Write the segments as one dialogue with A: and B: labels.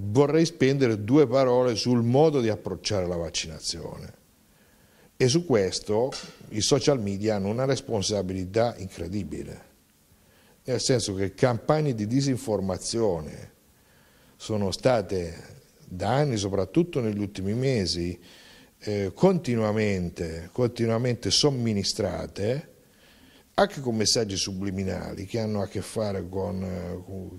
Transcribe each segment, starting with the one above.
A: vorrei spendere due parole sul modo di approcciare la vaccinazione. E su questo i social media hanno una responsabilità incredibile, nel senso che campagne di disinformazione sono state da anni, soprattutto negli ultimi mesi, eh, continuamente, continuamente somministrate anche con messaggi subliminali che hanno a che fare con, eh, con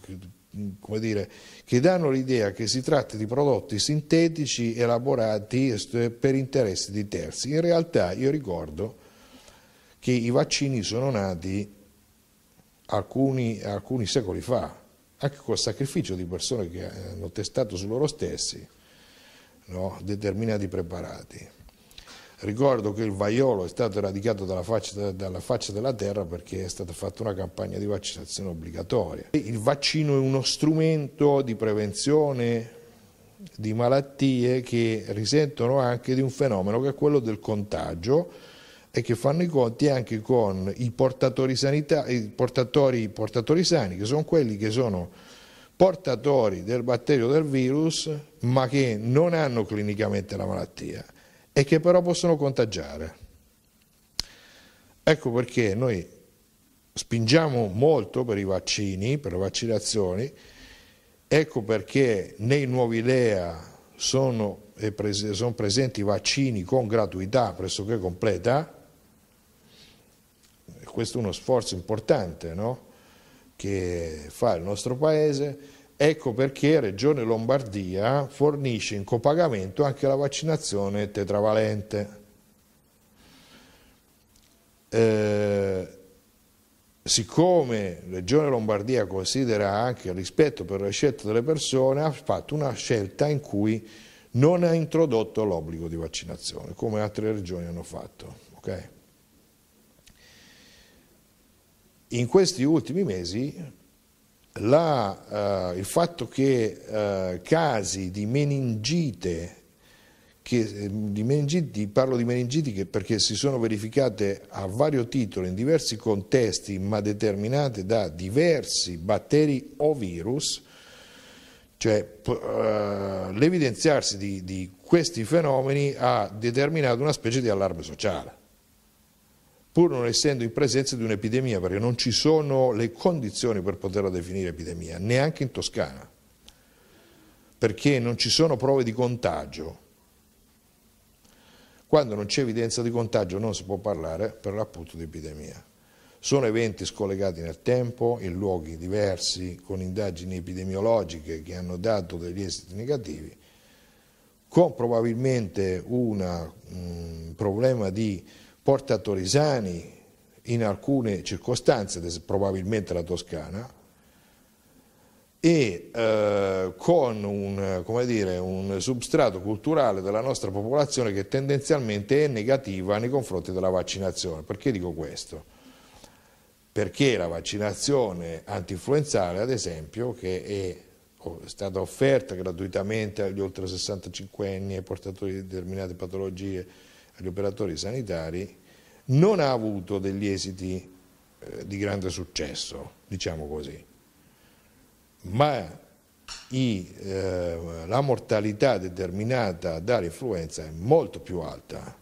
A: come dire, che danno l'idea che si tratti di prodotti sintetici elaborati per interessi di terzi. In realtà io ricordo che i vaccini sono nati alcuni, alcuni secoli fa, anche col sacrificio di persone che hanno testato su loro stessi no, determinati preparati. Ricordo che il vaiolo è stato eradicato dalla faccia, dalla faccia, della terra perché è stata fatta una campagna di vaccinazione obbligatoria. Il vaccino è uno strumento di prevenzione di malattie che risentono anche di un fenomeno che è quello del contagio e che fanno i conti anche con i portatori, sanità, i portatori, i portatori sani, che sono quelli che sono portatori del batterio del virus ma che non hanno clinicamente la malattia e che però possono contagiare. Ecco perché noi spingiamo molto per i vaccini, per le vaccinazioni, ecco perché nei nuovi LEA sono, eh, sono presenti vaccini con gratuità pressoché completa, questo è uno sforzo importante no? che fa il nostro Paese, Ecco perché Regione Lombardia fornisce in copagamento anche la vaccinazione tetravalente. Eh, siccome Regione Lombardia considera anche il rispetto per le scelte delle persone, ha fatto una scelta in cui non ha introdotto l'obbligo di vaccinazione, come altre regioni hanno fatto. Okay? In questi ultimi mesi la, eh, il fatto che eh, casi di meningite, che, ehm, di meningiti, parlo di meningiti perché si sono verificate a vario titolo in diversi contesti ma determinate da diversi batteri o virus, cioè eh, l'evidenziarsi di, di questi fenomeni ha determinato una specie di allarme sociale pur non essendo in presenza di un'epidemia, perché non ci sono le condizioni per poterla definire epidemia, neanche in Toscana, perché non ci sono prove di contagio. Quando non c'è evidenza di contagio non si può parlare per l'appunto di epidemia. Sono eventi scollegati nel tempo, in luoghi diversi, con indagini epidemiologiche che hanno dato degli esiti negativi, con probabilmente un problema di Porta Torisani in alcune circostanze, probabilmente la Toscana, e eh, con un, dire, un, substrato culturale della nostra popolazione che tendenzialmente è negativa nei confronti della vaccinazione. Perché dico questo? Perché la vaccinazione antinfluenzale, ad esempio, che oh, è stata offerta gratuitamente agli oltre 65 anni e ai portatori di determinate patologie, agli operatori sanitari non ha avuto degli esiti eh, di grande successo, diciamo così, ma i, eh, la mortalità determinata dall'influenza è molto più alta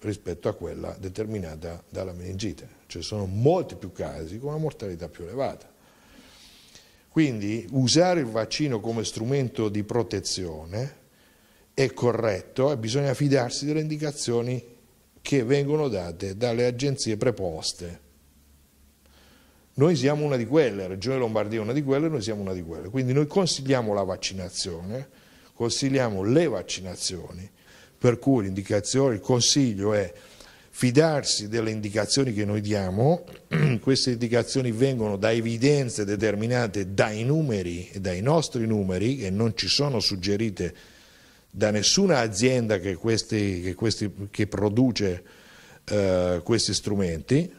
A: rispetto a quella determinata dalla meningite, cioè sono molti più casi con una mortalità più elevata. Quindi usare il vaccino come strumento di protezione è corretto e bisogna fidarsi delle indicazioni che vengono date dalle agenzie preposte. Noi siamo una di quelle, Regione Lombardia è una di quelle, noi siamo una di quelle. Quindi noi consigliamo la vaccinazione, consigliamo le vaccinazioni, per cui l'indicazione, il consiglio è fidarsi delle indicazioni che noi diamo, queste indicazioni vengono da evidenze determinate dai numeri e dai nostri numeri che non ci sono suggerite da nessuna azienda che, questi, che, questi, che produce eh, questi strumenti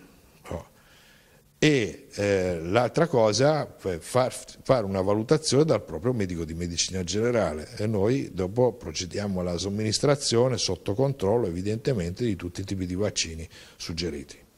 A: e eh, l'altra cosa eh, far, fare una valutazione dal proprio medico di medicina generale e noi dopo procediamo alla somministrazione sotto controllo evidentemente di tutti i tipi di vaccini suggeriti.